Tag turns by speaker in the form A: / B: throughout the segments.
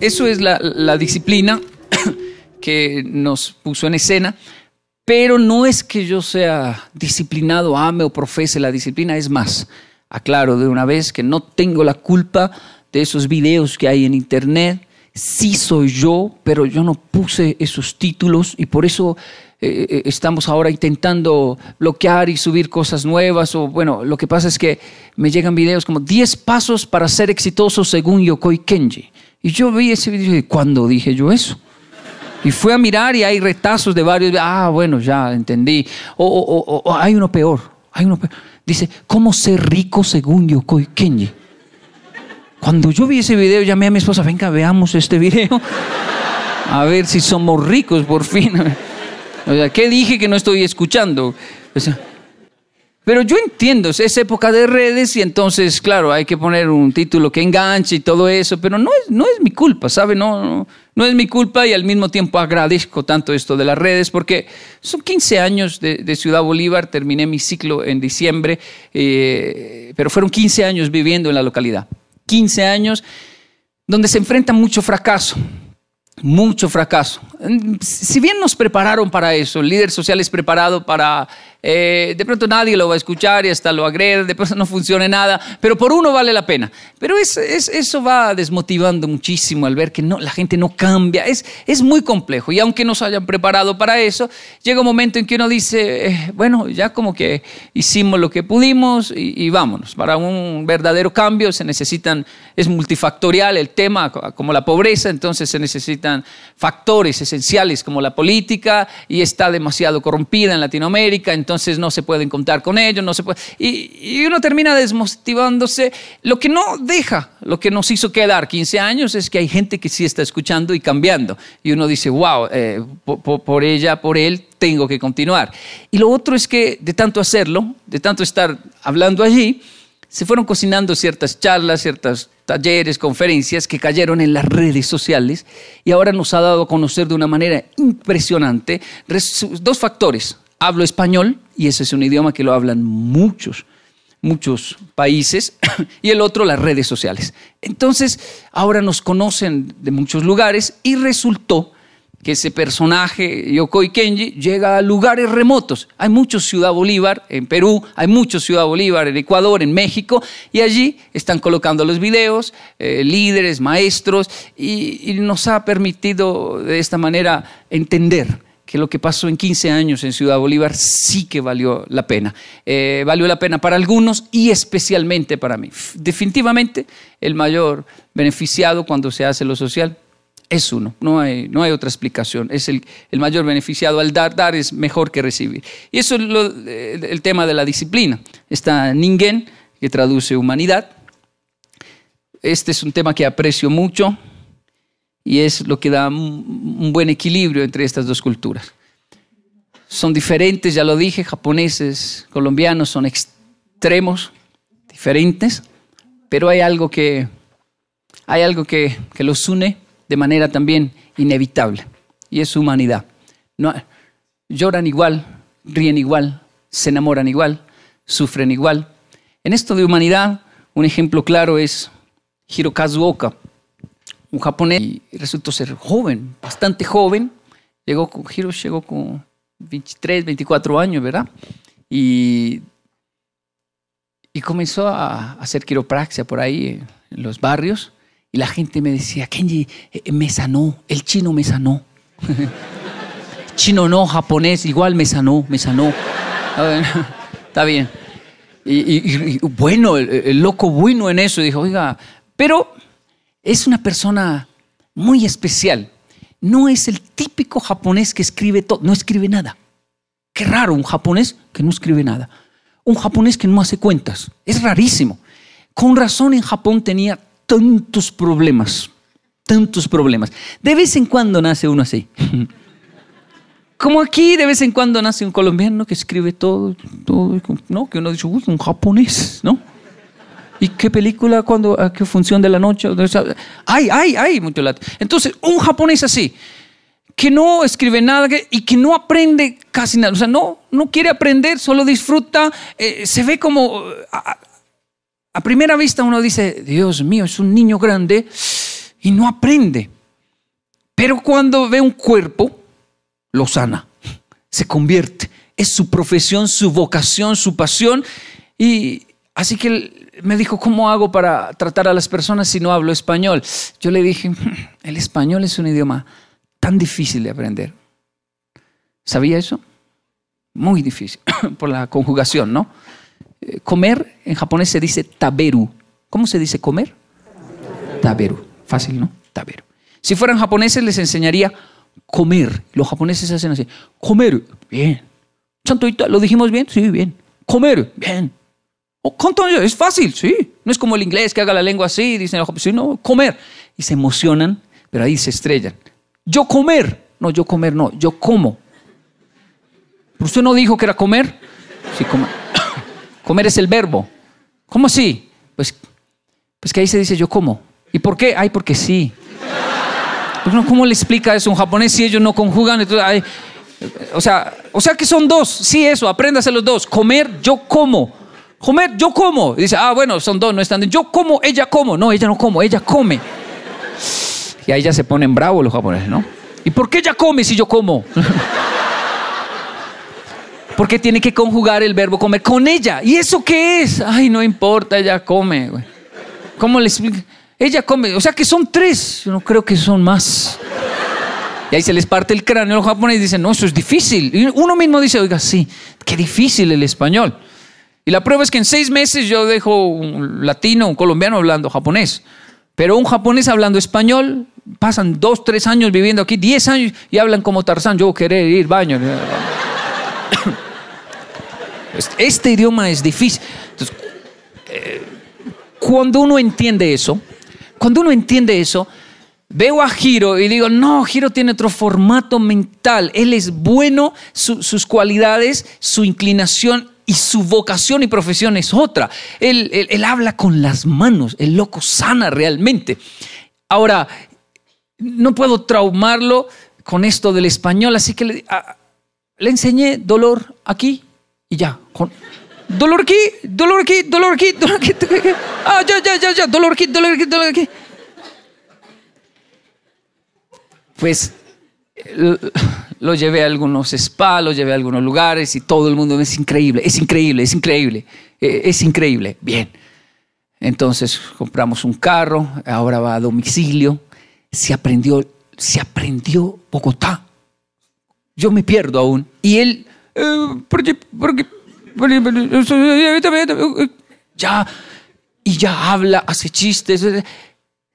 A: Eso es la, disciplina que nos puso en escena, pero no es que yo sea disciplinado, ame o profese la disciplina, es más, aclaro de una vez que no tengo la culpa de esos videos que hay en internet, sí soy yo, pero yo no puse esos títulos y por eso eh, eh, estamos ahora intentando bloquear y subir cosas nuevas. O bueno, lo que pasa es que me llegan videos como 10 pasos para ser exitoso según Yokoi Kenji. Y yo vi ese video y dije, ¿cuándo dije yo eso? Y fui a mirar y hay retazos de varios. Ah, bueno, ya entendí. O, hay uno peor. Hay uno peor. Dice, ¿cómo ser rico según Yokoi Kenji? Cuando yo vi ese video, llamé a mi esposa, venga, veamos este video. A ver si somos ricos por fin. O sea, ¿qué dije que no estoy escuchando? O sea, pero yo entiendo, es época de redes y entonces, claro, hay que poner un título que enganche y todo eso, pero no es, no es mi culpa, ¿sabe? No, no, es mi culpa y al mismo tiempo agradezco tanto esto de las redes porque son 15 años de, Ciudad Bolívar, terminé mi ciclo en diciembre, eh, pero fueron 15 años viviendo en la localidad, 15 años donde se enfrenta mucho fracaso, mucho fracaso. Si bien nos prepararon para eso, el líder social es preparado para eh, de pronto nadie lo va a escuchar y hasta lo agrede de pronto no funcione nada, pero por uno vale la pena. Pero es, eso va desmotivando muchísimo al ver que la gente no cambia, es, muy complejo y aunque nos hayan preparado para eso, llega un momento en que uno dice, eh, bueno, ya como que hicimos lo que pudimos y, y vámonos. Para un verdadero cambio se necesitan, es multifactorial el tema, como la pobreza, entonces se necesitan factores esenciales como la política y está demasiado corrompida en Latinoamérica, entonces entonces no se pueden contar con ellos, no se puede, y, uno termina desmotivándose. Lo que no deja, lo que nos hizo quedar 15 años es que hay gente que sí está escuchando y cambiando. Y uno dice, wow, eh, por, por ella, por él, tengo que continuar. Y lo otro es que de tanto hacerlo, de tanto estar hablando allí, se fueron cocinando ciertas charlas, ciertos talleres, conferencias que cayeron en las redes sociales y ahora nos ha dado a conocer de una manera impresionante dos factores. Hablo español y ese es un idioma que lo hablan muchos, muchos países, y el otro las redes sociales. Entonces, ahora nos conocen de muchos lugares y resultó que ese personaje, Yokoi Kenji, llega a lugares remotos. Hay muchos Ciudad Bolívar en Perú, hay muchos Ciudad Bolívar en Ecuador, en México, y allí están colocando los videos, eh, líderes, maestros, y nos ha permitido de esta manera entender que lo que pasó en 15 años en Ciudad Bolívar sí que valió la pena. Eh, valió la pena para algunos y especialmente para mí. Definitivamente el mayor beneficiado cuando se hace lo social es uno, no hay, no hay otra explicación. Es el, el, mayor beneficiado al dar, dar es mejor que recibir. Y eso es el, eh, el, tema de la disciplina. Está Ningen, que traduce humanidad. Este es un tema que aprecio mucho y es lo que da un buen equilibrio entre estas dos culturas. Son diferentes, ya lo dije, japoneses, colombianos, son extremos, diferentes, pero hay algo que, hay algo que, los une de manera también inevitable, y es humanidad. lloran igual, ríen igual, se enamoran igual, sufren igual. En esto de humanidad, un ejemplo claro es Hirokazu Oka, un japonés y resultó ser joven, bastante joven. Llegó con, Hiroshi llegó con 23, 24 años, ¿verdad? Y, comenzó a hacer quiropraxia por ahí eh, en los barrios. Y la gente me decía, Kenji, eh, eh, me sanó, el chino me sanó. chino no, japonés, igual me sanó, me sanó. Está bien. Y, bueno, el, loco bueno en eso dijo, oiga, pero es una persona muy especial. No es el típico japonés que escribe todo, no escribe nada. Qué raro, un japonés que no escribe nada. Un japonés que no hace cuentas. Es rarísimo. Con razón en Japón tenía tantos problemas, tantos problemas. De vez en cuando nace uno así. Como aquí de vez en cuando nace un colombiano que escribe todo, todo ¿no? que uno dice, uy, un japonés, ¿no? ¿Y qué película? cuando ¿A qué función de la noche? Hay, hay, hay mucho latín. Entonces, un japonés así, que no escribe nada y que no aprende casi nada, o sea, no, no quiere aprender, solo disfruta, eh, se ve como... A, a primera vista uno dice, Dios mío, es un niño grande y no aprende. Pero cuando ve un cuerpo, lo sana, se convierte. Es su profesión, su vocación, su pasión. Y así que me dijo, ¿cómo hago para tratar a las personas si no hablo español? Yo le dije, hmm, el español es un idioma tan difícil de aprender. ¿Sabía eso? Muy difícil, por la conjugación, ¿no? Eh, comer, en japonés se dice taberu. ¿Cómo se dice comer? Taberu. Fácil, ¿no? Taberu. Si fueran japoneses les enseñaría comer. Los japoneses hacen así, comer, bien. ¿lo dijimos bien? Sí, bien. Comer, bien. Oh, es fácil, sí. No es como el inglés que haga la lengua así, dicen, pues, no, comer. Y se emocionan, pero ahí se estrellan. Yo comer. No, yo comer no, yo como. ¿Pero usted no dijo que era comer? Sí, comer. comer es el verbo. ¿Cómo así? Pues, pues que ahí se dice yo como. ¿Y por qué? Ay, porque sí. Pues, ¿Cómo le explica eso a un japonés si ellos no conjugan? o, sea, o sea que son dos. Sí, eso, apréndase los dos. Comer, yo como comer, yo como. dice, ah, bueno, son dos, no están. Yo como, ella como. No, ella no como, ella come. Y ahí ya se ponen bravos los japoneses, ¿no? ¿Y por qué ella come si yo como? Porque tiene que conjugar el verbo comer con ella. ¿Y eso qué es? Ay, no importa, ella come. ¿Cómo le explico? Ella come. O sea que son tres. Yo no creo que son más. Y ahí se les parte el cráneo. Los japoneses Y dicen, no, eso es difícil. Y uno mismo dice, oiga, sí, qué difícil el español. Y la prueba es que en seis meses yo dejo un latino, un colombiano hablando japonés. Pero un japonés hablando español, pasan dos, tres años viviendo aquí, diez años, y hablan como Tarzán, yo querer ir baño. Este, este idioma es difícil. Entonces, eh, cuando uno entiende eso, cuando uno entiende eso, veo a Giro y digo, no, Giro tiene otro formato mental, él es bueno, sus cualidades, su inclinación y su vocación y profesión es otra. Él, habla con las manos, el loco sana realmente. Ahora, no puedo traumarlo con esto del español, así que le, enseñé dolor aquí y ya. dolor aquí, dolor aquí, dolor aquí, dolor aquí, Ah, ya, ya, ya, ya, dolor aquí, dolor aquí, dolor aquí. Pues lo llevé a algunos spa, lo llevé a algunos lugares y todo el mundo es increíble, es increíble, es increíble, eh, es increíble. Bien. Entonces compramos un carro, ahora va a domicilio. Se aprendió, se aprendió Bogotá. Yo me pierdo aún. Y él, eh, porque, eh, ya, y ya habla, hace chistes.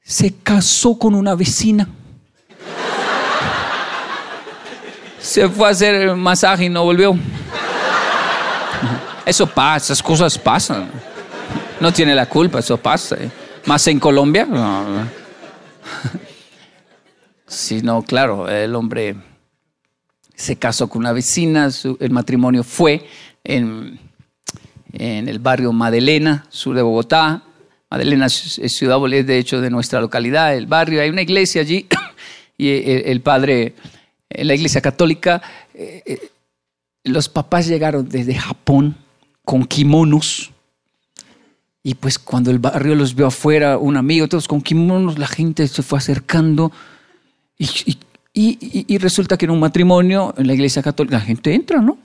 A: Se casó con una vecina. Se fue a hacer el masaje y no volvió. Eso pasa, esas cosas pasan. No tiene la culpa, eso pasa. Más en Colombia. Sí, no, claro, el hombre se casó con una vecina, el matrimonio fue en, el barrio Madelena, sur de Bogotá. Madelena es ciudad, de hecho, de nuestra localidad, el barrio. Hay una iglesia allí y el padre en la Iglesia Católica, eh, eh, los papás llegaron desde Japón con kimonos. Y pues cuando el barrio los vio afuera, un amigo, todos con kimonos, la gente se fue acercando. Y, resulta que en un matrimonio, en la iglesia católica, la gente entra, ¿no?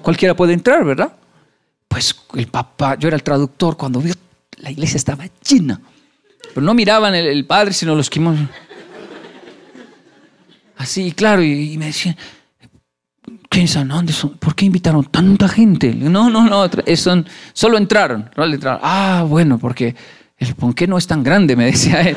A: cualquiera puede entrar, ¿verdad? Pues el papá, yo era el traductor, cuando vio, la iglesia estaba china, Pero no miraban el, el padre, sino los kimonos. Sí, claro, y, me decían, ¿Quién ¿Por qué invitaron tanta gente? No, no, no, eh, son, solo entraron, Ah, bueno, porque el ponqué no es tan grande, me decía él.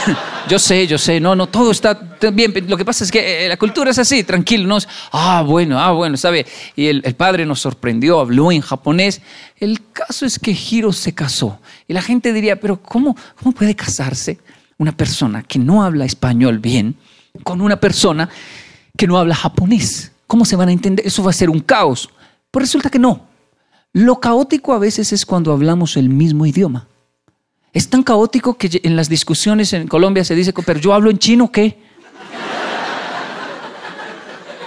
A: yo sé, yo sé, no, no, todo está bien. Lo que pasa es que eh, la cultura es así, tranquilo. ¿no? Ah, bueno, ah, bueno, ¿sabe? Y el, padre nos sorprendió, habló en japonés. El caso es que Hiro se casó. Y la gente diría, pero ¿cómo, cómo puede casarse una persona que no habla español bien? con una persona que no habla japonés. ¿Cómo se van a entender? Eso va a ser un caos. Pues resulta que no. Lo caótico a veces es cuando hablamos el mismo idioma. Es tan caótico que en las discusiones en Colombia se dice, pero yo hablo en chino, ¿qué?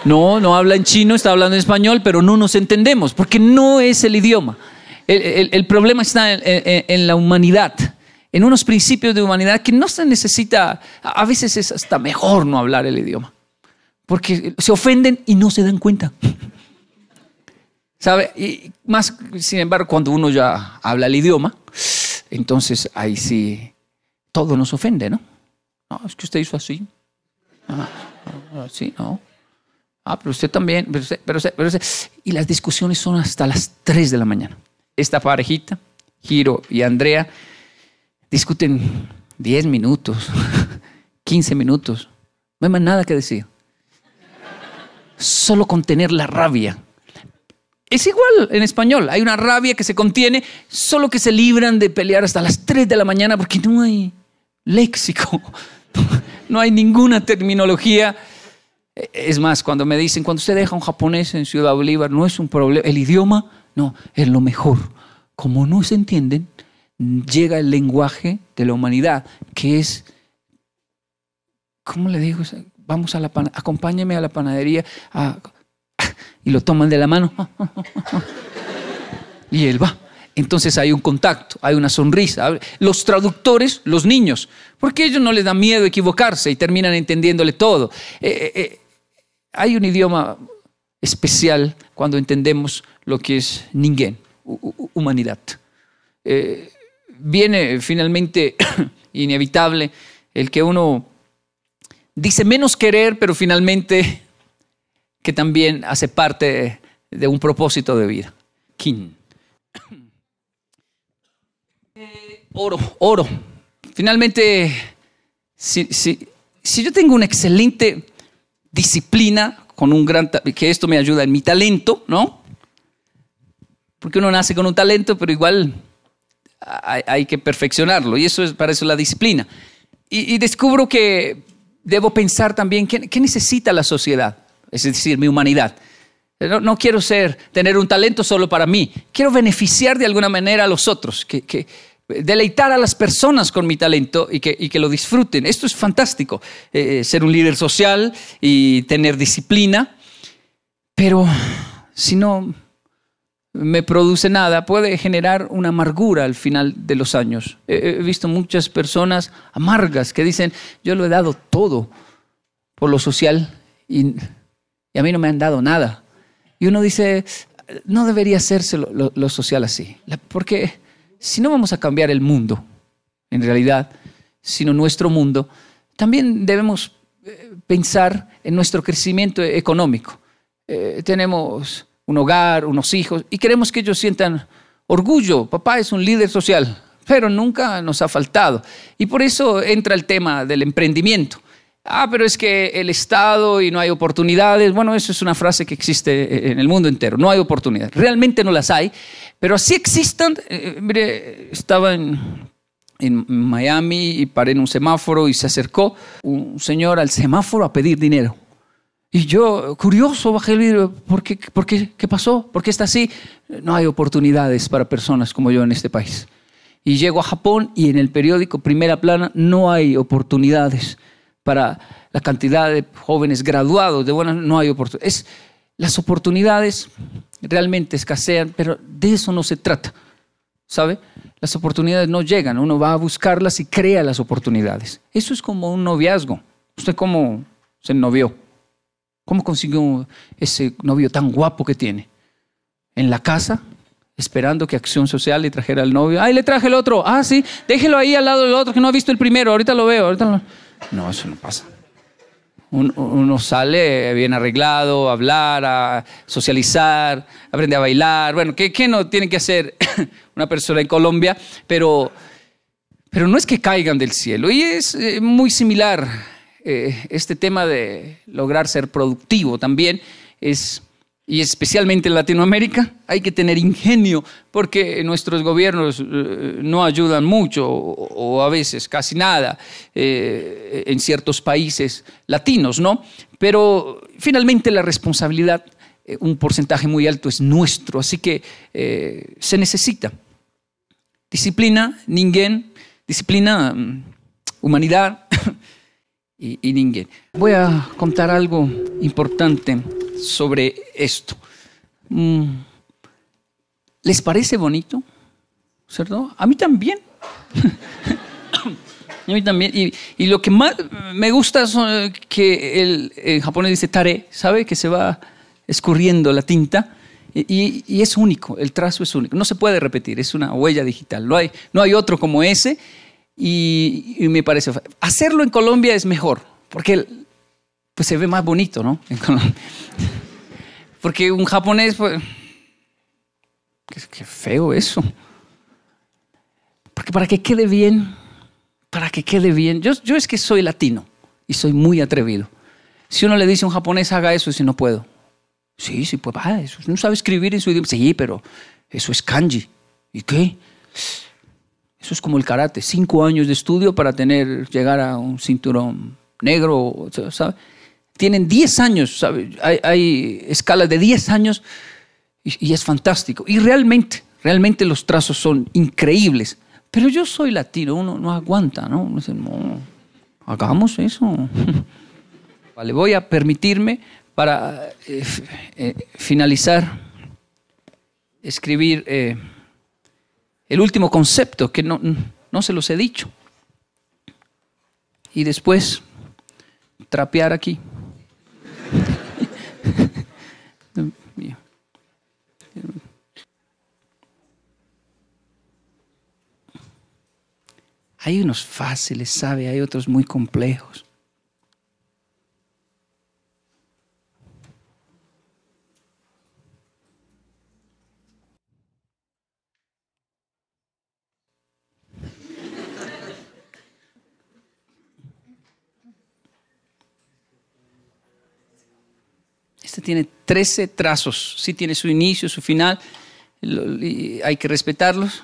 A: No, no habla en chino, está hablando en español, pero no nos entendemos, porque no es el idioma. El, problema está en la humanidad en unos principios de humanidad que no se necesita, a veces es hasta mejor no hablar el idioma, porque se ofenden y no se dan cuenta. ¿Sabe? Y más, sin embargo, cuando uno ya habla el idioma, entonces ahí sí todo nos ofende, ¿no? No, es que usted hizo así. Ah, así, ah, no. Ah, pero usted también, pero pero, Y las discusiones son hasta las 3 de la mañana. Esta parejita, Giro y Andrea, discuten 10 minutos, 15 minutos, no hay más nada que decir. Solo contener la rabia. Es igual en español, hay una rabia que se contiene, solo que se libran de pelear hasta las 3 de la mañana porque no hay léxico, no hay ninguna terminología. Es más, cuando me dicen, cuando usted deja un japonés en Ciudad Bolívar, no es un problema, el idioma, no, es lo mejor. Como no se entienden, llega el lenguaje de la humanidad, que es, ¿cómo le digo? Vamos a la pan, acompáñeme a la panadería y lo toman de la mano. y él va. Entonces hay un contacto, hay una sonrisa. Los traductores, los niños, porque ellos no les da miedo equivocarse y terminan entendiéndole todo. Eh, eh, eh, hay un idioma especial cuando entendemos lo que es ningún humanidad viene finalmente inevitable el que uno dice menos querer, pero finalmente que también hace parte de un propósito de vida. Oro, oro. Finalmente, si, si yo tengo una excelente disciplina con un gran que esto me ayuda en mi talento, ¿no? Porque uno nace con un talento, pero igual hay, que perfeccionarlo y eso es para eso la disciplina. Y, descubro que debo pensar también qué, necesita la sociedad, es decir, mi humanidad. No, quiero ser, tener un talento solo para mí, quiero beneficiar de alguna manera a los otros, que, deleitar a las personas con mi talento y que, lo disfruten. Esto es fantástico, eh, eh, ser un líder social y tener disciplina, pero si no, me produce nada, puede generar una amargura al final de los años. He visto muchas personas amargas que dicen, yo lo he dado todo por lo social y, y a mí no me han dado nada. Y uno dice, no debería hacerse lo, social así, porque si no vamos a cambiar el mundo, en realidad, sino nuestro mundo, también debemos eh, pensar en nuestro crecimiento económico. Eh, tenemos un hogar, unos hijos, y queremos que ellos sientan orgullo. Papá es un líder social, pero nunca nos ha faltado. Y por eso entra el tema del emprendimiento. Ah, pero es que el Estado y no hay oportunidades. Bueno, eso es una frase que existe eh, en el mundo entero. No hay oportunidades. Realmente no las hay, pero así existen. Eh, eh, estaba en, Miami y paré en un semáforo y se acercó un señor al semáforo a pedir dinero. Y yo, curioso, bajé el vidrio, ¿por qué, por pasó? ¿Por qué está así? No hay oportunidades para personas como yo en este país. Y llego a Japón y en el periódico Primera Plana no hay oportunidades para la cantidad de jóvenes graduados de no hay oportunidades. las oportunidades realmente escasean, pero de eso no se trata, ¿sabe? Las oportunidades no llegan, uno va a buscarlas y crea las oportunidades. Eso es como un noviazgo. Usted cómo se novió, ¿Cómo consiguió ese novio tan guapo que tiene? En la casa, esperando que Acción Social le trajera al novio. ¡Ay, le traje el otro! ¡Ah, sí! Déjelo ahí al lado del otro que no ha visto el primero. Ahorita lo veo. Ahorita No, eso no pasa. Uno sale bien arreglado, a hablar, a socializar, aprende a bailar. Bueno, ¿qué, no tiene que hacer una persona en Colombia? Pero, pero no es que caigan del cielo. Y es eh, muy similar eh, este tema de lograr ser productivo también es, y especialmente en Latinoamérica, hay que tener ingenio porque nuestros gobiernos eh, no ayudan mucho o, a veces casi nada eh, en ciertos países latinos, ¿no? Pero finalmente la responsabilidad, un porcentaje muy alto es nuestro, así que se necesita disciplina, ninguém, disciplina, mm, humanidad, y, y Voy a contar algo importante sobre esto. Mm, ¿Les parece bonito? ¿Cierto? A mí también. a mí también. Y, lo que más me gusta es que el, japonés dice tare, ¿sabe? Que se va escurriendo la tinta. Y, y, es único, el trazo es único, no se puede repetir, es una huella digital, no hay, no hay otro como ese y, me parece hacerlo en Colombia es mejor, porque pues, se ve más bonito, ¿no? En Colombia. Porque un japonés, pues, qué, feo eso. Porque para que quede bien, para que quede bien, yo, yo es que soy latino y soy muy atrevido. Si uno le dice a un japonés, haga eso, y si no puedo. Sí, sí, pues eso no sabe escribir en su idioma. Sí, pero eso es kanji. ¿Y qué? Eso es como el karate, cinco años de estudio para tener, llegar a un cinturón negro, Tienen diez años, Hay, escalas de diez años y, es fantástico. Y realmente, realmente los trazos son increíbles. Pero yo soy latino, uno no aguanta, ¿no? hagamos eso. vale, voy a permitirme para eh, eh, finalizar, escribir... Eh, el último concepto que no, no se los he dicho. Y después, trapear aquí. Hay unos fáciles, ¿sabe? Hay otros muy complejos. tiene 13 trazos, sí tiene su inicio, su final, hay que respetarlos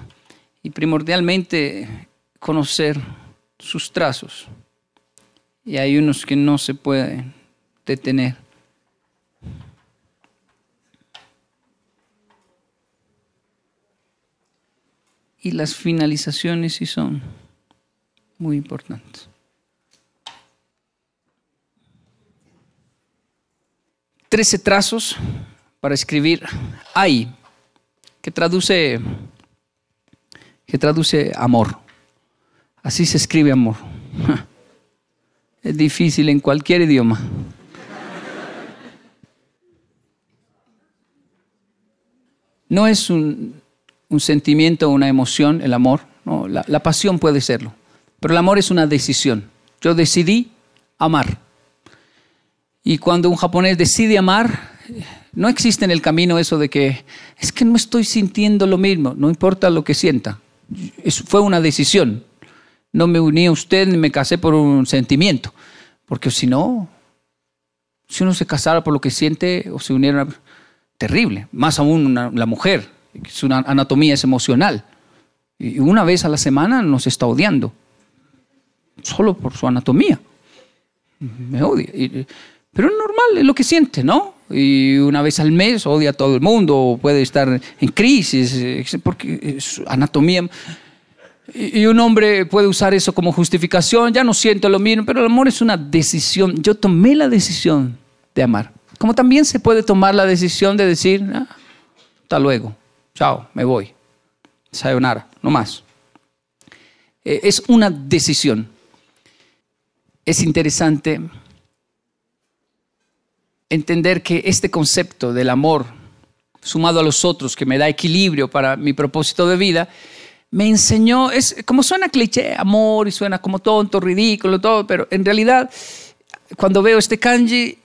A: y primordialmente conocer sus trazos. Y hay unos que no se pueden detener. Y las finalizaciones sí son muy importantes. 13 trazos para escribir ay, que traduce, que traduce amor. Así se escribe amor. Es difícil en cualquier idioma. No es un, sentimiento sentimiento, una emoción, el amor. la, la pasión puede serlo. Pero el amor es una decisión. Yo decidí amar. Y cuando un japonés decide amar, no existe en el camino eso de que es que no estoy sintiendo lo mismo, no importa lo que sienta. Eso fue una decisión. No me uní a usted ni me casé por un sentimiento. Porque si no, si uno se casara por lo que siente o se uniera, terrible. Más aún la mujer, su anatomía es emocional. Y una vez a la semana nos está odiando. Solo por su anatomía. Me odia. Y, pero es normal, es lo que siente, ¿no? Y una vez al mes odia a todo el mundo, puede estar en crisis, eh, porque es anatomía. Y un hombre puede usar eso como justificación, ya no siento lo mismo, pero el amor es una decisión. Yo tomé la decisión de amar. Como también se puede tomar la decisión de decir, ah, hasta luego, chao, me voy, sayonara, no más. Eh, es una decisión. Es interesante entender que este concepto del amor sumado a los otros que me da equilibrio para mi propósito de vida, me enseñó, es como suena cliché, amor, y suena como tonto, ridículo, todo, pero en realidad cuando veo este kanji,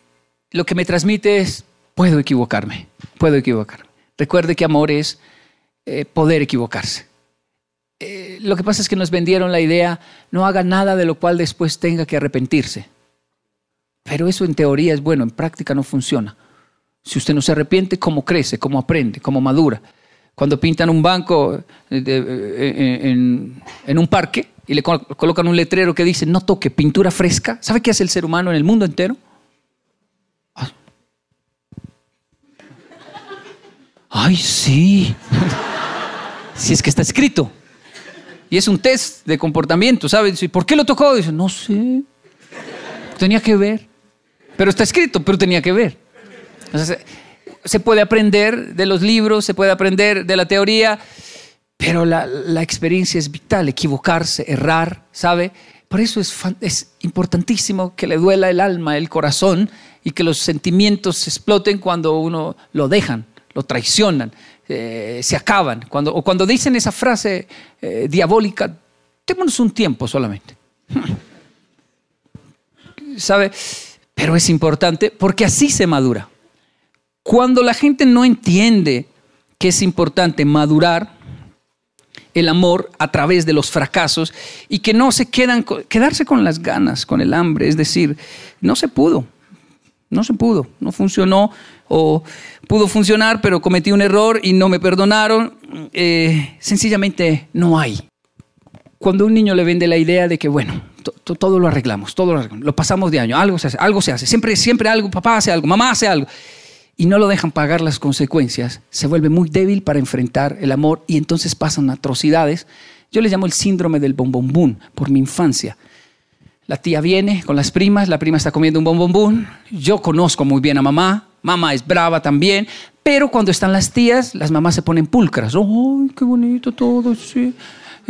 A: lo que me transmite es, puedo equivocarme, puedo equivocarme. Recuerde que amor es eh, poder equivocarse. Eh, lo que pasa es que nos vendieron la idea, no haga nada de lo cual después tenga que arrepentirse. Pero eso en teoría es bueno, en práctica no funciona. Si usted no se arrepiente, ¿cómo crece? ¿Cómo aprende? ¿Cómo madura? Cuando pintan un banco eh, eh, eh, en, un parque y le colocan un letrero que dice, no toque, pintura fresca, ¿sabe qué hace el ser humano en el mundo entero? Ah. Ay, sí. si es que está escrito. Y es un test de comportamiento, ¿sabes? ¿Por qué lo tocó? Dice, no sé. Tenía que ver. Pero está escrito, pero tenía que ver. se puede aprender de los libros, se puede aprender de la teoría, pero la, experiencia es vital, equivocarse, errar, ¿sabe? Por eso es, es, importantísimo que le duela el alma, el corazón y que los sentimientos se exploten cuando uno lo dejan, lo traicionan, eh, se acaban. Cuando, o cuando dicen esa frase eh, diabólica, démonos un tiempo solamente. ¿Sabe? Pero es importante porque así se madura. Cuando la gente no entiende que es importante madurar el amor a través de los fracasos y que no se quedan, quedarse con las ganas, con el hambre, es decir, no se pudo, no se pudo, no funcionó o pudo funcionar, pero cometí un error y no me perdonaron, eh, sencillamente no hay cuando un niño le vende la idea de que, bueno, todo lo arreglamos, todo lo arreglamos, lo pasamos de año, algo se hace, algo se hace, siempre, siempre algo, papá hace algo, mamá hace algo, y no lo dejan pagar las consecuencias, se vuelve muy débil para enfrentar el amor y entonces pasan atrocidades. Yo les llamo el síndrome del bombombún por mi infancia. La tía viene con las primas, la prima está comiendo un bombombún, yo conozco muy bien a mamá, mamá es brava también, pero cuando están las tías, las mamás se ponen pulcras. ¡Ay, qué bonito todo! Sí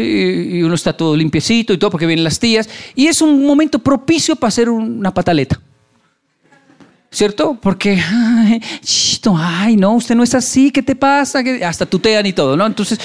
A: y, uno está todo limpiecito y todo porque vienen las tías. Y es un momento propicio para hacer una pataleta. ¿Cierto? Porque, ay, ay, no, usted no es así, ¿qué te pasa? Hasta tutean y todo, ¿no? Entonces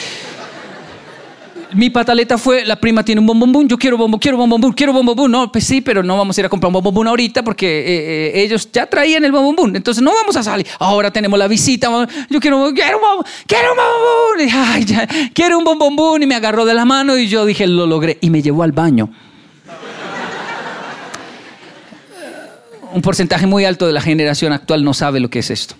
A: mi pataleta fue, la prima tiene un bombombón, yo quiero bombón, quiero bombombón, quiero bombombón. No, pues sí, pero no vamos a ir a comprar un bombombón ahorita porque eh, eh, ellos ya traían el bombombón. Entonces no vamos a salir. Ahora tenemos la visita. Yo quiero, quiero un bombombón, quiero un bombombón. quiero un Y me agarró de la mano y yo dije, lo logré. Y me llevó al baño. un porcentaje muy alto de la generación actual no sabe lo que es esto.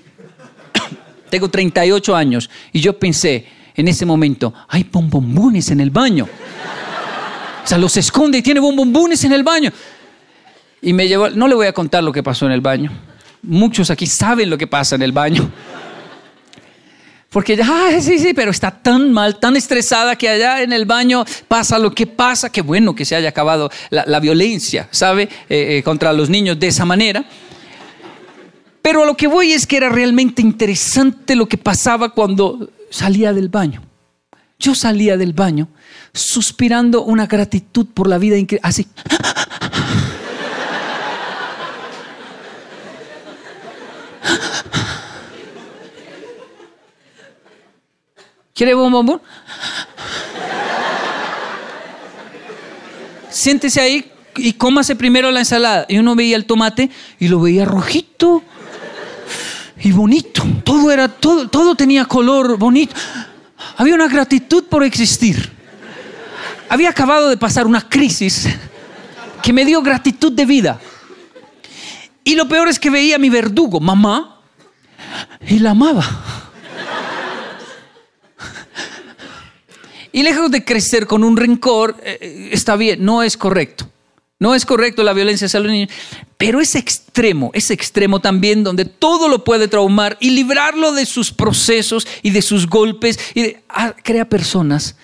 A: Tengo 38 años y yo pensé, en ese momento, hay bombombones en el baño. O sea, los esconde y tiene bombombones en el baño. Y me llevó, no le voy a contar lo que pasó en el baño. Muchos aquí saben lo que pasa en el baño. Porque ya, ah, sí, sí, pero está tan mal, tan estresada que allá en el baño pasa lo que pasa. Qué bueno que se haya acabado la, violencia, ¿sabe? Eh, eh, contra los niños de esa manera. Pero a lo que voy es que era realmente interesante lo que pasaba cuando salía del baño. Yo salía del baño suspirando una gratitud por la vida así. ¿Quiere un bombón? Siéntese ahí y cómase primero la ensalada. Y uno veía el tomate y lo veía rojito y bonito. Todo era todo, todo tenía color bonito. Había una gratitud por existir. Había acabado de pasar una crisis que me dio gratitud de vida. Y lo peor es que veía a mi verdugo, mamá, y la amaba. Y lejos de crecer con un rencor, eh, está bien, no es correcto. No es correcto la violencia hacia los niños, pero es extremo, es extremo también donde todo lo puede traumar y librarlo de sus procesos y de sus golpes. Y ah, crea personas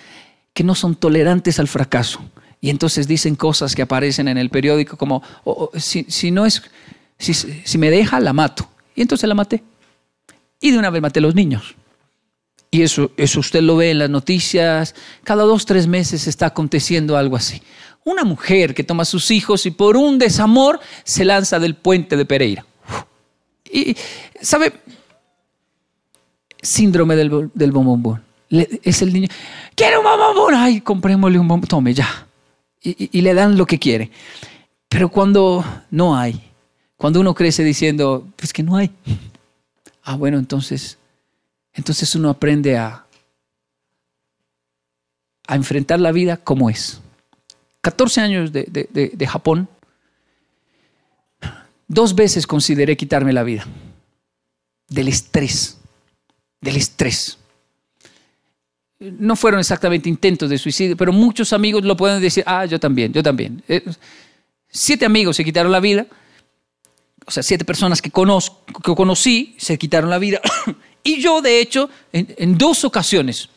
A: que no son tolerantes al fracaso. Y entonces dicen cosas que aparecen en el periódico como, oh, oh, si, no es, si, me deja, la mato. Y entonces la maté. Y de una vez maté a los niños. Y eso, eso usted lo ve en las noticias. Cada dos, tres meses está aconteciendo algo así. Una mujer que toma a sus hijos y por un desamor se lanza del puente de Pereira. Y, ¿sabe? Síndrome del, del bombón. Es el niño, quiere un bombombón, Ay, comprémosle un bombón. Tome, ya. Y, y le dan lo que quiere. Pero cuando no hay, cuando uno crece diciendo, pues que no hay. Ah, bueno, entonces, entonces uno aprende a, a enfrentar la vida como es. 14 años de, Japón, dos veces consideré quitarme la vida. Del estrés, del estrés. No fueron exactamente intentos de suicidio, pero muchos amigos lo pueden decir, ah, yo también, yo también. Eh, siete amigos se quitaron la vida, o sea, siete personas que, conozco, que conocí se quitaron la vida. y yo, de hecho, en, en dos ocasiones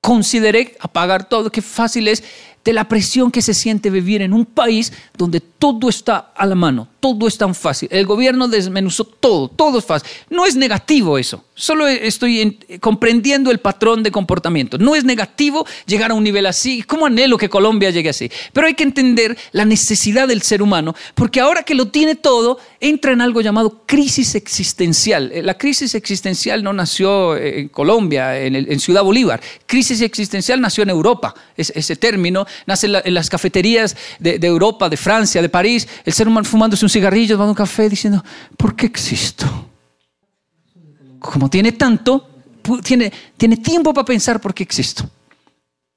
A: consideré apagar todo, qué fácil es de la presión que se siente vivir en un país donde todo está a la mano, todo es tan fácil. El gobierno desmenuzó todo, todo es fácil. No es negativo eso, solo estoy eh, comprendiendo el patrón de comportamiento. No es negativo llegar a un nivel así. ¿Cómo anhelo que Colombia llegue así? Pero hay que entender la necesidad del ser humano, porque ahora que lo tiene todo, entra en algo llamado crisis existencial. Eh, la crisis existencial no nació eh, en Colombia, en, Ciudad Bolívar. Crisis existencial nació en Europa, ese término. Nace en, las cafeterías de, de Europa, de Francia, de París. El ser humano fumándose un cigarrillo, tomando un café, diciendo, ¿por qué existo? Como tiene tanto, tiene, tiene tiempo para pensar por qué existo.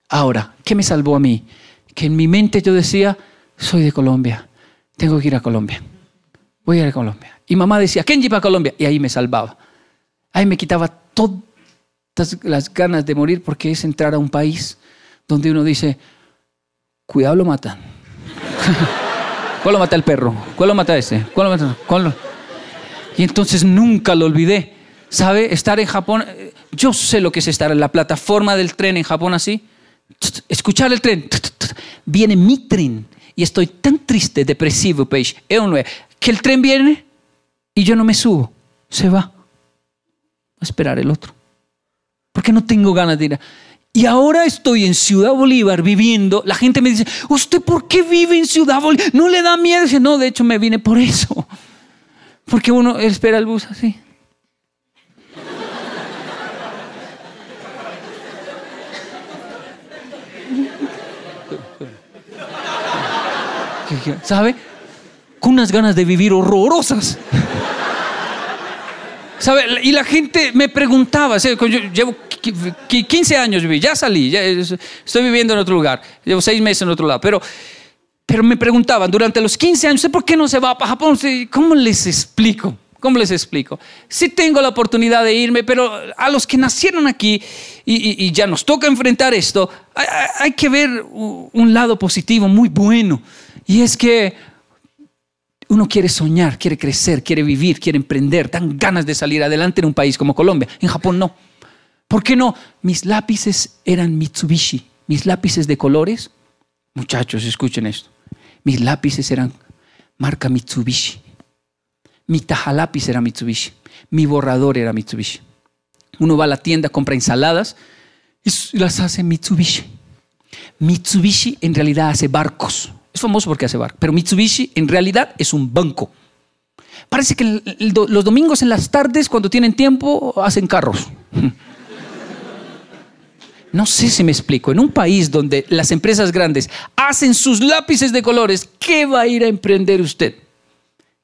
A: Ahora, ¿qué me salvó a mí? Que en mi mente yo decía, soy de Colombia, tengo que ir a Colombia, voy a ir a Colombia. Y mamá decía, ¿quién lleva a Colombia, y ahí me salvaba. Ahí me quitaba todas las ganas de morir porque es entrar a un país donde uno dice, cuidado lo matan. ¿Cuál lo mata el perro? ¿Cuál lo mata ese? ¿Cuál lo mata? ¿Cuál lo... Y entonces nunca lo olvidé. ¿Sabe? Estar en Japón, eh, yo sé lo que es estar en la plataforma del tren en Japón así. Escuchar el tren. Viene mi tren. Y estoy tan triste, depresivo, Page. Pues, eh, que el tren viene y yo no me subo. Se va. A esperar el otro. Porque no tengo ganas de ir. A... Y ahora estoy en Ciudad Bolívar viviendo. La gente me dice, ¿usted por qué vive en Ciudad Bolívar? ¿No le da miedo? Dice, no, de hecho me vine por eso. Porque uno espera el bus así. ¿Sabe? Con unas ganas de vivir horrorosas. Y la gente me preguntaba, llevo 15 años, ya salí, ya estoy viviendo en otro lugar, llevo 6 meses en otro lado, pero, pero me preguntaban durante los 15 años, ¿por qué no se va para Japón? ¿Cómo les explico? ¿Cómo les explico? Sí tengo la oportunidad de irme, pero a los que nacieron aquí y, ya nos toca enfrentar esto, hay, hay que ver un lado positivo muy bueno. Y es que uno quiere soñar, quiere crecer, quiere vivir, quiere emprender, dan ganas de salir adelante en un país como Colombia. En Japón no. ¿Por qué no? Mis lápices eran Mitsubishi, mis lápices de colores. Muchachos, escuchen esto. Mis lápices eran marca Mitsubishi. Mi tajalápiz era Mitsubishi. Mi borrador era Mitsubishi. Uno va a la tienda, compra ensaladas y las hace Mitsubishi. Mitsubishi en realidad hace barcos famoso porque hace bar. Pero Mitsubishi en realidad es un banco. Parece que los domingos en las tardes, cuando tienen tiempo, hacen carros. No sé si me explico. En un país donde las empresas grandes hacen sus lápices de colores, ¿qué va a ir a emprender usted?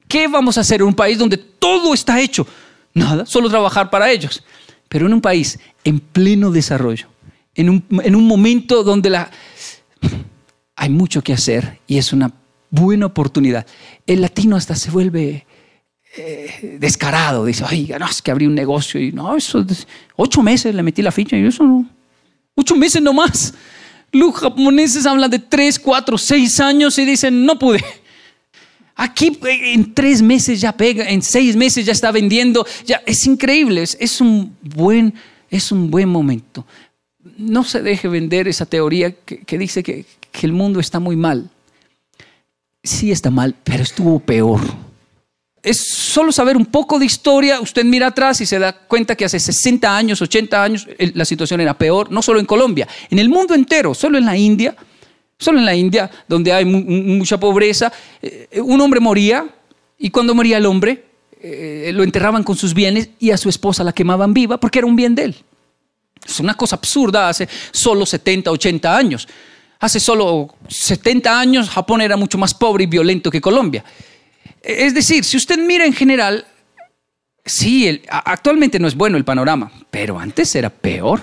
A: ¿Qué vamos a hacer en un país donde todo está hecho? Nada, solo trabajar para ellos. Pero en un país en pleno desarrollo, en un, en un momento donde la hay mucho que hacer y es una buena oportunidad. El latino hasta se vuelve eh, descarado, dice, ay, no, es que abrí un negocio y no, eso, ocho meses le metí la ficha y eso no, ocho meses nomás. Los japoneses hablan de tres, cuatro, seis años y dicen, no pude. Aquí eh, en tres meses ya pega, en seis meses ya está vendiendo, ya es increíble, es, un, buen, es un buen momento. No se deje vender esa teoría que dice que, que el mundo está muy mal. Sí está mal, pero estuvo peor. Es solo saber un poco de historia, usted mira atrás y se da cuenta que hace 60 años, 80 años, la situación era peor, no solo en Colombia, en el mundo entero, solo en la India, solo en la India, donde hay mucha pobreza, eh, un hombre moría y cuando moría el hombre, eh, lo enterraban con sus bienes y a su esposa la quemaban viva porque era un bien de él. Es una cosa absurda hace solo 70, 80 años. Hace solo 70 años Japón era mucho más pobre y violento que Colombia. Es decir, si usted mira en general, sí, actualmente no es bueno el panorama, pero antes era peor.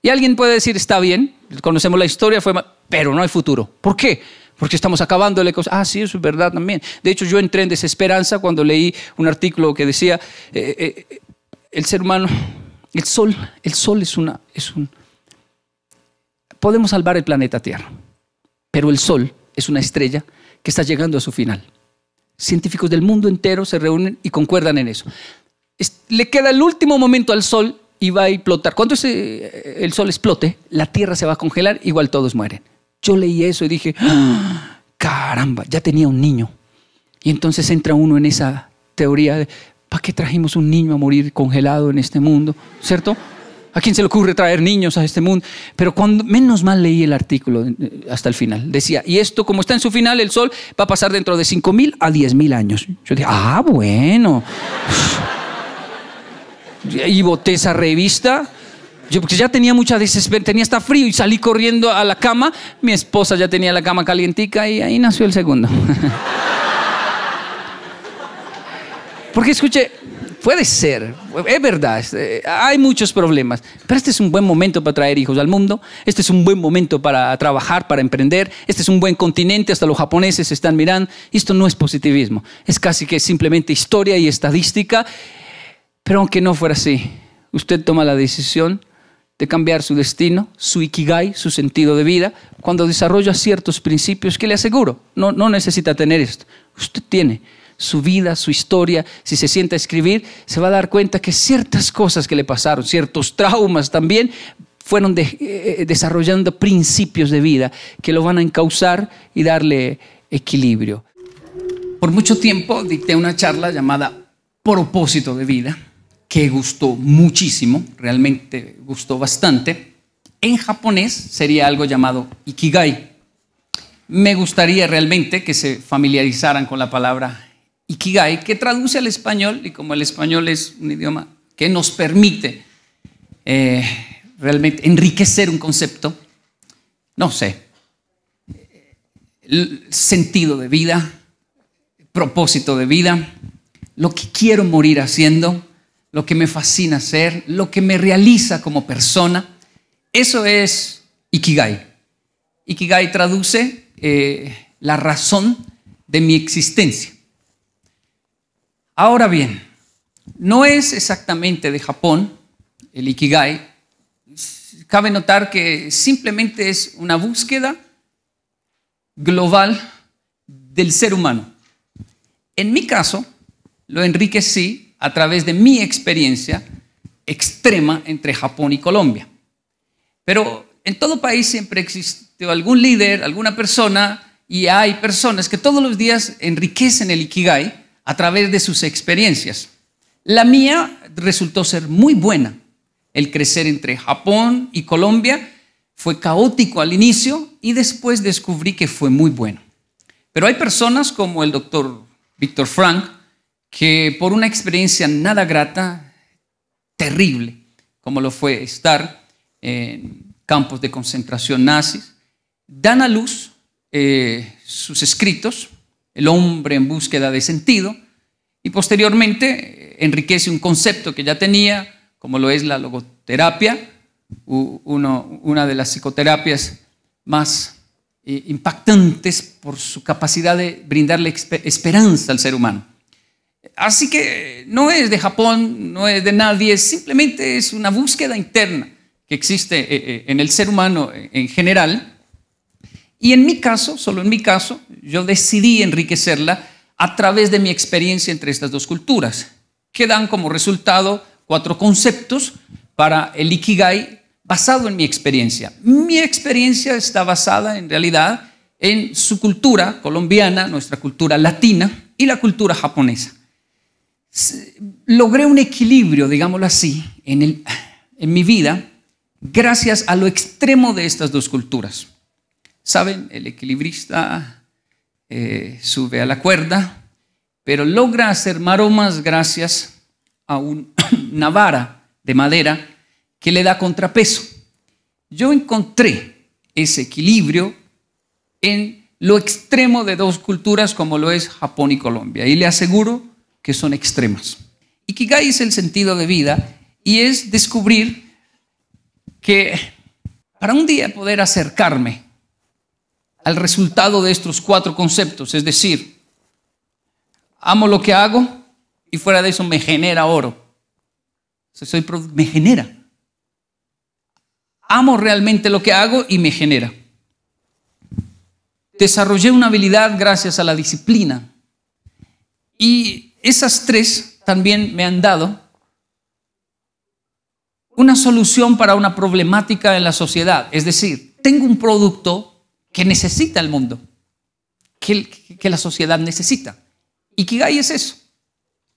A: Y alguien puede decir, está bien, conocemos la historia, fue pero no hay futuro. ¿Por qué? Porque estamos acabándole cosas. Ah, sí, eso es verdad también. De hecho, yo entré en desesperanza cuando leí un artículo que decía, eh, eh, el ser humano, el sol, el sol es, una, es un podemos salvar el planeta Tierra. Pero el Sol es una estrella que está llegando a su final. Científicos del mundo entero se reúnen y concuerdan en eso. Le queda el último momento al Sol y va a explotar. Cuando eh, el Sol explote, la Tierra se va a congelar, igual todos mueren. Yo leí eso y dije, ah, caramba, ya tenía un niño. Y entonces entra uno en esa teoría de, ¿para qué trajimos un niño a morir congelado en este mundo? ¿Cierto? ¿A quién se le ocurre traer niños a este mundo? Pero cuando menos mal leí el artículo eh, hasta el final. Decía, y esto como está en su final, el sol va a pasar dentro de 5.000 a 10.000 años. Yo dije, ah, bueno. y boté esa revista. Yo porque ya tenía mucha desesperación, tenía hasta frío y salí corriendo a la cama. Mi esposa ya tenía la cama calientica y ahí nació el segundo. porque escuché puede ser, es verdad, eh, hay muchos problemas, pero este es un buen momento para traer hijos al mundo, este es un buen momento para trabajar, para emprender, este es un buen continente, hasta los japoneses están mirando, esto no es positivismo, es casi que simplemente historia y estadística, pero aunque no fuera así, usted toma la decisión de cambiar su destino, su ikigai, su sentido de vida, cuando desarrolla ciertos principios que le aseguro, no, no necesita tener esto, usted tiene su vida, su historia, si se sienta a escribir, se va a dar cuenta que ciertas cosas que le pasaron, ciertos traumas también, fueron eh, desarrollando principios de vida que lo van a encauzar y darle equilibrio. Por mucho tiempo dicté una charla llamada Propósito de Vida, que gustó muchísimo, realmente gustó bastante. En japonés sería algo llamado Ikigai. Me gustaría realmente que se familiarizaran con la palabra Ikigai, que traduce al español, y como el español es un idioma que nos permite eh, realmente enriquecer un concepto, no sé, sentido de vida, propósito de vida, lo que quiero morir haciendo, lo que me fascina hacer, lo que me realiza como persona, eso es Ikigai. Ikigai traduce eh, la razón de mi existencia. Ahora bien, no es exactamente de Japón el Ikigai. Cabe notar que simplemente es una búsqueda global del ser humano. En mi caso, lo enriquecí a través de mi experiencia extrema entre Japón y Colombia. Pero en todo país siempre existe algún líder, alguna persona, y hay personas que todos los días enriquecen el Ikigai a través de sus experiencias. La mía resultó ser muy buena. El crecer entre Japón y Colombia fue caótico al inicio y después descubrí que fue muy bueno. Pero hay personas como el doctor Víctor Frank que por una experiencia nada grata, terrible, como lo fue estar en campos de concentración nazis, dan a luz eh, sus escritos el hombre en búsqueda de sentido, y posteriormente eh, enriquece un concepto que ya tenía, como lo es la logoterapia, una de las psicoterapias más eh, impactantes por su capacidad de brindarle esperanza al ser humano. Así que no es de Japón, no es de nadie, simplemente es una búsqueda interna que existe eh, en el ser humano en general y en mi caso, solo en mi caso, yo decidí enriquecerla a través de mi experiencia entre estas dos culturas, que dan como resultado cuatro conceptos para el Ikigai basado en mi experiencia. Mi experiencia está basada en realidad en su cultura colombiana, nuestra cultura latina y la cultura japonesa. Logré un equilibrio, digámoslo así, en, en mi vida gracias a lo extremo de estas dos culturas. Saben, el equilibrista eh, sube a la cuerda, pero logra hacer maromas gracias a una vara de madera que le da contrapeso. Yo encontré ese equilibrio en lo extremo de dos culturas como lo es Japón y Colombia, y le aseguro que son extremas. Ikigai es el sentido de vida y es descubrir que para un día poder acercarme al resultado de estos cuatro conceptos, es decir, amo lo que hago y fuera de eso me genera oro. Soy, me genera. Amo realmente lo que hago y me genera. Desarrollé una habilidad gracias a la disciplina. Y esas tres también me han dado una solución para una problemática en la sociedad. Es decir, tengo un producto que necesita el mundo, que, la sociedad necesita. Y Kigai es eso.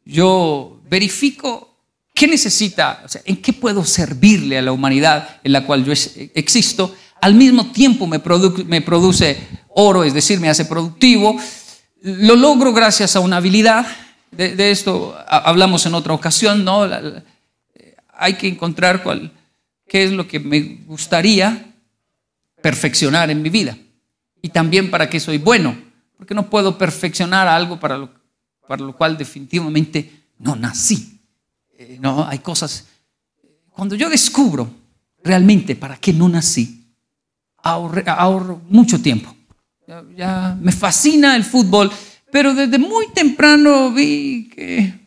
A: Yo verifico qué necesita, o sea, en qué puedo servirle a la humanidad en la cual yo existo. Al mismo tiempo me, me produce oro, es decir, me hace productivo. Lo logro gracias a una habilidad. De, esto hablamos en otra ocasión, ¿no? hay que encontrar cuál, qué es lo que me gustaría perfeccionar en mi vida. Y también para que soy bueno, porque no puedo perfeccionar algo para lo, para lo cual definitivamente no nací. Eh, no, hay cosas... Cuando yo descubro realmente para qué no nací, ahorro, mucho tiempo. ya me fascina el fútbol, pero desde muy temprano vi que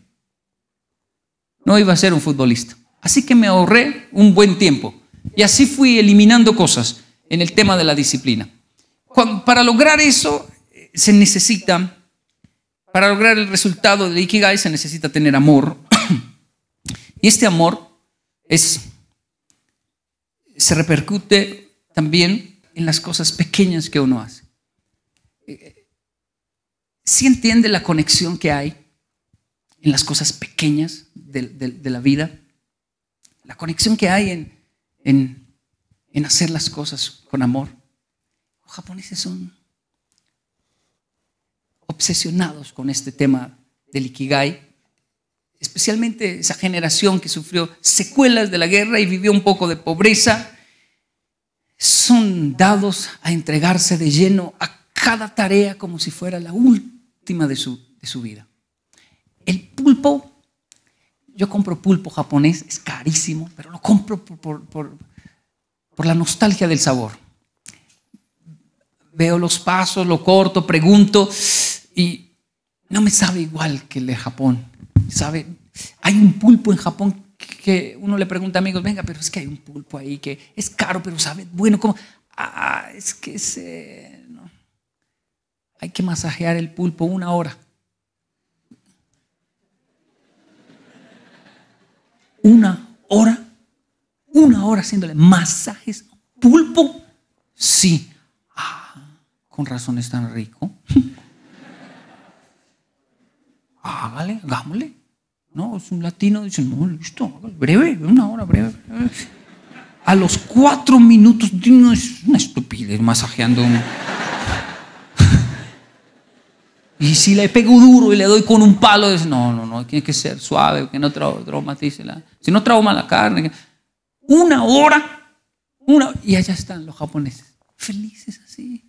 A: no iba a ser un futbolista. Así que me ahorré un buen tiempo. Y así fui eliminando cosas en el tema de la disciplina. para lograr eso eh, se necesita, para lograr el resultado de Ikigai se necesita tener amor. y este amor se repercute también en las cosas pequeñas que uno hace. Eh, si entiende la conexión que hay en las cosas pequeñas de, la vida, la conexión que hay en en hacer las cosas con amor. Los japoneses son obsesionados con este tema del Ikigai, especialmente esa generación que sufrió secuelas de la guerra y vivió un poco de pobreza, son dados a entregarse de lleno a cada tarea como si fuera la última de su, de su vida. El pulpo, yo compro pulpo japonés, es carísimo, pero lo compro por por la nostalgia del sabor. Veo los pasos, lo corto, pregunto y no me sabe igual que el de Japón. ¿Sabe? Hay un pulpo en Japón que uno le pregunta a amigos, venga, pero es que hay un pulpo ahí que es caro, pero sabe, bueno, como, ah, es que se, eh, hay que masajear el pulpo una hora. Una hora una hora haciéndole masajes a pulpo. Sí. Ah, con razón es tan rico. hágale, ah, hagámosle. No, es un latino, dice, no, listo, breve, una hora breve, A los cuatro minutos, no es una estupidez masajeando. y si le pego duro y le doy con un palo, dice, no, no, no, tiene que ser suave, que no traumatice la... Si no trauma la carne una hora, una, y allá están los japoneses, felices así.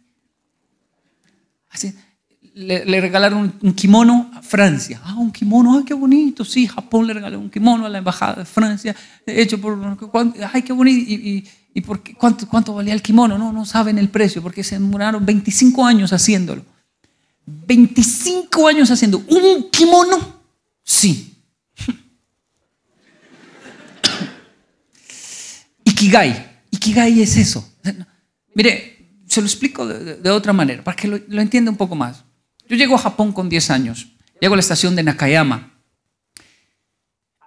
A: le, regalaron un, kimono a Francia. Ah, un kimono, ay, qué bonito. Sí, Japón le regaló un kimono a la embajada de Francia, hecho por. Ay, qué bonito. ¿Y, por cuánto, cuánto valía el kimono? No, no saben el precio, porque se demoraron 25 años haciéndolo. 25 años haciendo un kimono, sí, Ikigai. Ikigai es eso. Mire, se lo explico de, otra manera, para que lo, entienda un poco más. Yo llego a Japón con 10 años, llego a la estación de Nakayama.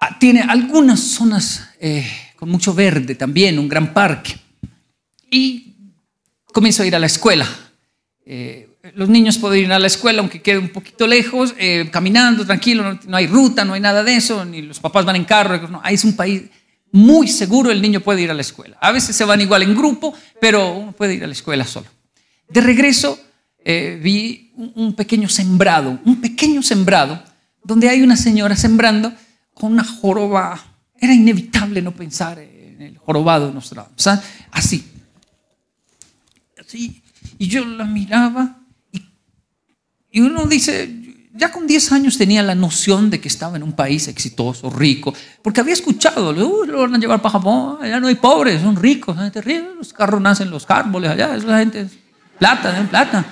A: Ah, tiene algunas zonas eh, con mucho verde también, un gran parque. Y comienzo a ir a la escuela. Eh, los niños pueden ir a la escuela, aunque quede un poquito lejos, eh, caminando, tranquilo, no, hay ruta, no hay nada de eso, ni los papás van en carro. ahí es un país, muy seguro el niño puede ir a la escuela. A veces se van igual en grupo, pero uno puede ir a la escuela solo. De regreso eh, vi un pequeño sembrado, un pequeño sembrado, donde hay una señora sembrando con una joroba. Era inevitable no pensar en el jorobado de o sea, ¿ah? Así. Así. Y yo la miraba y, y uno dice, ya con 10 años tenía la noción de que estaba en un país exitoso, rico, porque había escuchado, uh, lo van a llevar para Japón, allá no hay pobres, son ricos, la gente ríe, los carros nacen los árboles allá, la gente es plata, plata.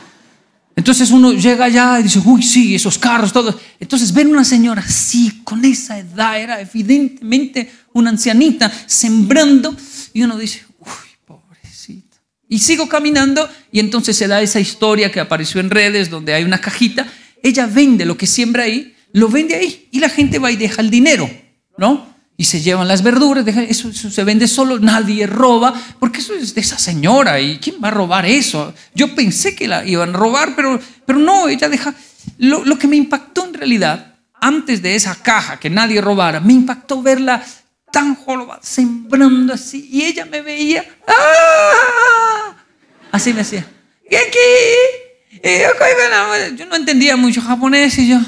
A: Entonces uno llega allá y dice, uy, sí, esos carros, todos. Entonces ven una señora, sí, con esa edad, era evidentemente una ancianita, sembrando, y uno dice, uy pobrecita. y sigo caminando y entonces se da esa historia que apareció en redes donde hay una cajita ella vende lo que siembra ahí, lo vende ahí y la gente va y deja el dinero, ¿no? Y se llevan las verduras, deja, eso, se vende solo, nadie roba, porque eso es de esa señora y ¿quién va a robar eso? Yo pensé que la iban a robar, pero, pero no, ella deja... Lo, que me impactó en realidad, antes de esa caja que nadie robara, me impactó verla tan jorobada, sembrando así, y ella me veía, ¡ah! Así me hacía, aquí eh, yo no entendía mucho japonés y yo.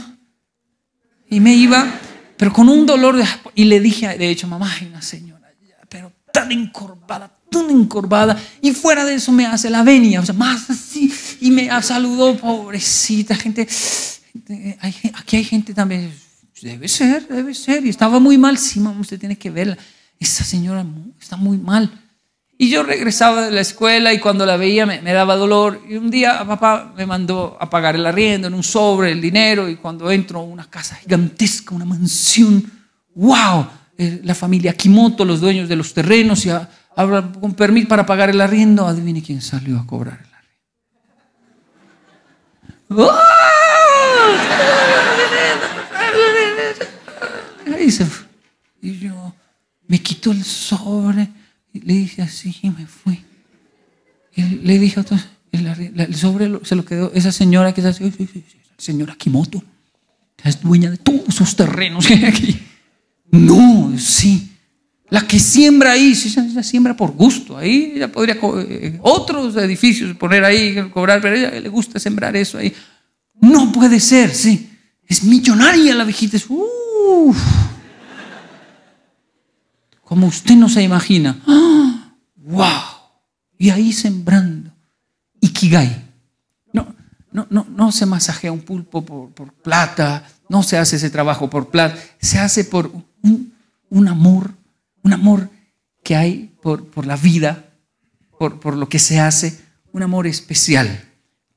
A: Y me iba, pero con un dolor de Y le dije, de hecho, mamá, hay una señora, pero tan encorvada, tan encorvada. Y fuera de eso me hace la venia, o sea, más así. Y me saludó, pobrecita, gente. aquí hay gente también. Debe ser, debe ser. Y estaba muy mal. Sí, mamá, usted tiene que verla. Esa señora está muy mal. Y yo regresaba de la escuela y cuando la veía me, daba dolor. Y un día ah, papá me mandó a pagar el arriendo en un sobre, el dinero. Y cuando entro a una casa gigantesca, una mansión, ¡wow! Eh, la familia Kimoto, los dueños de los terrenos, y a, con permiso para pagar el arriendo. Adivine quién salió a cobrar el arriendo. ¡Oh! Y, yo, me quito el sobre y le dije así y me fui. le dije a otros, el, sobre se lo quedó esa señora que es señora Kimoto, es dueña de todos sus terrenos aquí.
B: No,
A: sí. La que siembra ahí, si siembra por gusto, ahí ella podría eh, otros edificios poner ahí, cobrar, pero ella le gusta sembrar eso ahí. No puede ser, sí. Es millonaria la viejita como usted no se imagina. ¡Wow! ¡Ah! Y ahí sembrando. Ikigai. No, no, no, se masajea un pulpo por, plata, no se hace ese trabajo por plata, se hace por un, amor, un amor que hay por, la vida, por, por lo que se hace, un amor especial.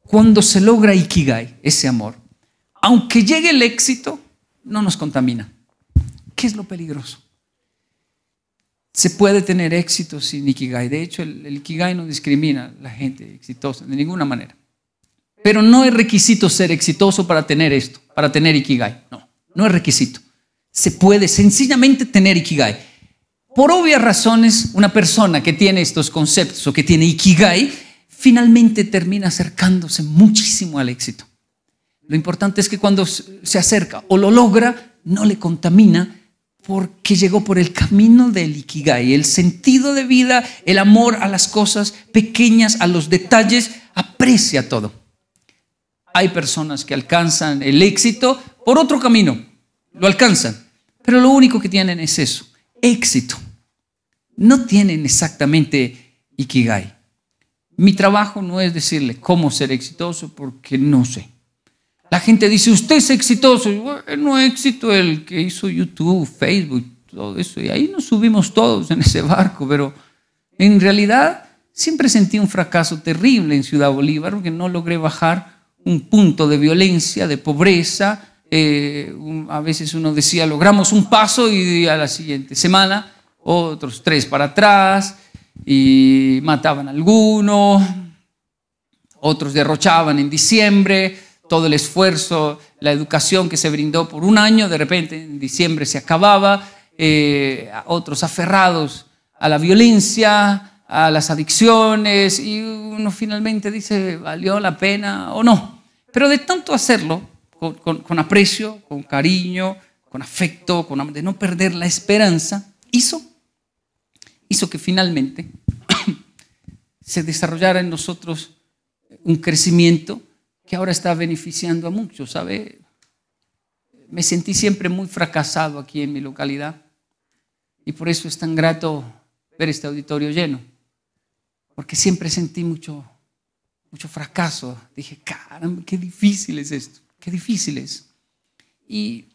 A: Cuando se logra Ikigai, ese amor, aunque llegue el éxito, no nos contamina. ¿Qué es lo peligroso? se puede tener éxito sin Ikigai. De hecho, el, Ikigai no discrimina a la gente exitosa de ninguna manera. Pero no es requisito ser exitoso para tener esto, para tener Ikigai. No, no es requisito. Se puede sencillamente tener Ikigai. Por obvias razones, una persona que tiene estos conceptos o que tiene Ikigai, finalmente termina acercándose muchísimo al éxito. Lo importante es que cuando se acerca o lo logra, no le contamina porque llegó por el camino del Ikigai, el sentido de vida, el amor a las cosas pequeñas, a los detalles, aprecia todo. Hay personas que alcanzan el éxito por otro camino, lo alcanzan, pero lo único que tienen es eso, éxito. No tienen exactamente Ikigai. Mi trabajo no es decirle cómo ser exitoso porque no sé. La gente dice, usted es exitoso. Eh, no éxito el que hizo YouTube, Facebook, todo eso. Y ahí nos subimos todos en ese barco, pero en realidad siempre sentí un fracaso terrible en Ciudad Bolívar porque no logré bajar un punto de violencia, de pobreza. Eh, a veces uno decía, logramos un paso y a la siguiente semana otros tres para atrás y mataban a alguno, otros derrochaban en diciembre todo el esfuerzo, la educación que se brindó por un año, de repente en diciembre se acababa, eh, otros aferrados a la violencia, a las adicciones, y uno finalmente dice, ¿valió la pena o no? Pero de tanto hacerlo, con, aprecio, con cariño, con afecto, con, de no perder la esperanza, hizo, hizo que finalmente se desarrollara en nosotros un crecimiento que ahora está beneficiando a muchos, ¿sabe? Me sentí siempre muy fracasado aquí en mi localidad y por eso es tan grato ver este auditorio lleno, porque siempre sentí mucho, mucho fracaso. Dije, caramba, qué difícil es esto, qué difícil es. y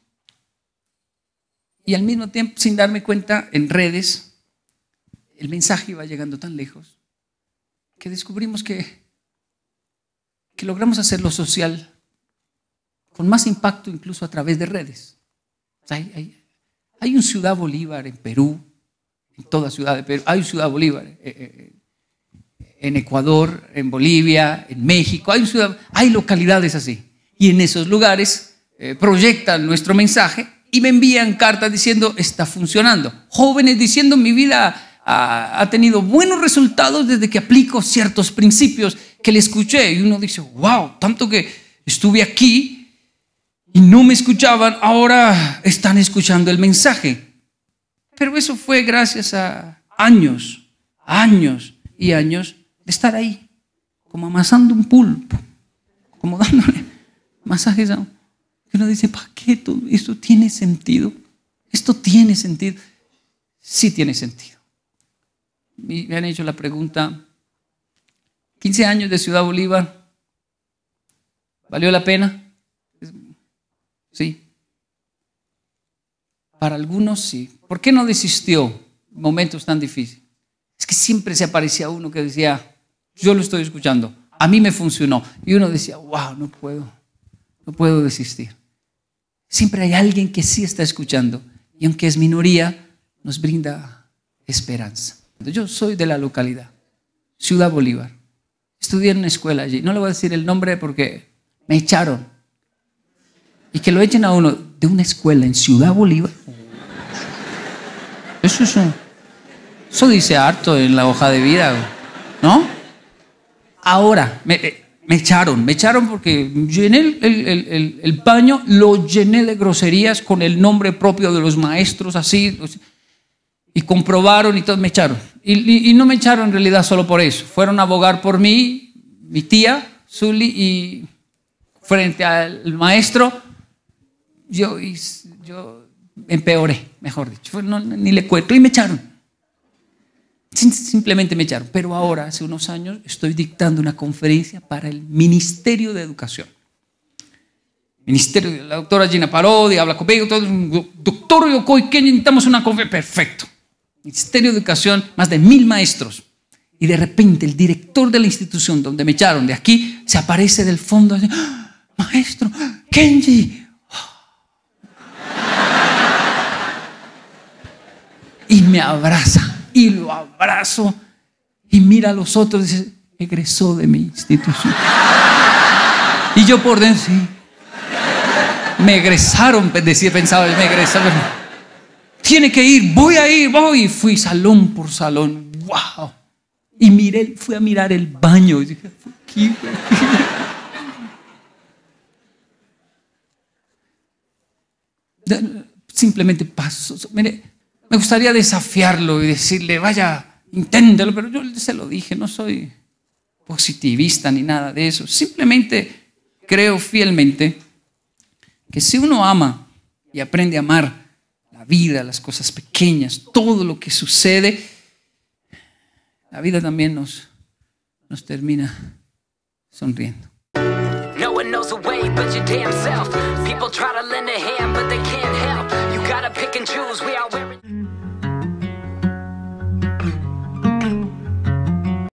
A: al mismo tiempo, sin darme cuenta, en redes, el mensaje iba llegando tan lejos que descubrimos que que logramos hacerlo social con más impacto incluso a través de redes. hay, un Ciudad Bolívar en Perú, en toda Ciudad de Perú, hay un Ciudad Bolívar eh, eh, eh, en Ecuador, en Bolivia, en México, hay, localidades así. Y en esos lugares proyectan nuestro mensaje y me envían cartas diciendo, está funcionando. Jóvenes diciendo, mi vida ha tenido buenos resultados desde que aplico ciertos principios que le escuché. Y uno dice, wow, tanto que estuve aquí y no me escuchaban, ahora están escuchando el mensaje. Pero eso fue gracias a años, años y años de estar ahí, como amasando un pulpo, como dándole masajes a Uno dice, ¿para qué todo esto tiene sentido? Esto tiene sentido. Sí tiene sentido. Y me han hecho la pregunta, 15 años de Ciudad Bolívar, ¿valió la pena? Sí. Para algunos sí. ¿Por qué no desistió en momentos tan difíciles? Es que siempre se aparecía uno que decía, yo lo estoy escuchando, a mí me funcionó. Y uno decía, wow, no puedo, no puedo desistir. Siempre hay alguien que sí está escuchando y aunque es minoría, nos brinda esperanza. Yo soy de la localidad, Ciudad Bolívar. Estudié en una escuela allí. No le voy a decir el nombre porque me echaron. Y que lo echen a uno de una escuela en Ciudad Bolívar. Eso, eso, dice harto en la hoja de vida, ¿no? Ahora, me, eh, echaron, me echaron porque llené el, el, el, paño, lo llené de groserías con el nombre propio de los maestros, así, y comprobaron y todo, me echaron. Y, no me echaron en realidad solo por eso. Fueron a abogar por mí, mi tía, Zully, y frente al maestro, yo, yo empeoré, mejor dicho. ni le cuento y me echaron. Simplemente me echaron. Pero ahora, hace unos años, estoy dictando una conferencia para el Ministerio de Educación. Ministerio, la doctora Gina Parodi habla conmigo, todo, doctor Yokoi, ¿qué necesitamos una conferencia? Perfecto. Ministerio de Educación, más de mil maestros. Y de repente el director de la institución donde me echaron de aquí se aparece del fondo ¡Ah, maestro, Kenji. Y me abraza y lo abrazo y mira a los otros y dice, egresó de mi institución. y yo por dentro, Me egresaron, decía, pensaba, me egresaron tiene que ir, voy a ir, voy. Y fui salón por salón, wow. Y miré, fui a mirar el baño. Y dije, Simplemente paso. Mire, me gustaría desafiarlo y decirle, vaya, inténtelo, pero yo se lo dije, no soy positivista ni nada de eso. Simplemente creo fielmente que si uno ama y aprende a amar, vida, las cosas pequeñas, todo lo que sucede, la vida también nos, nos termina sonriendo.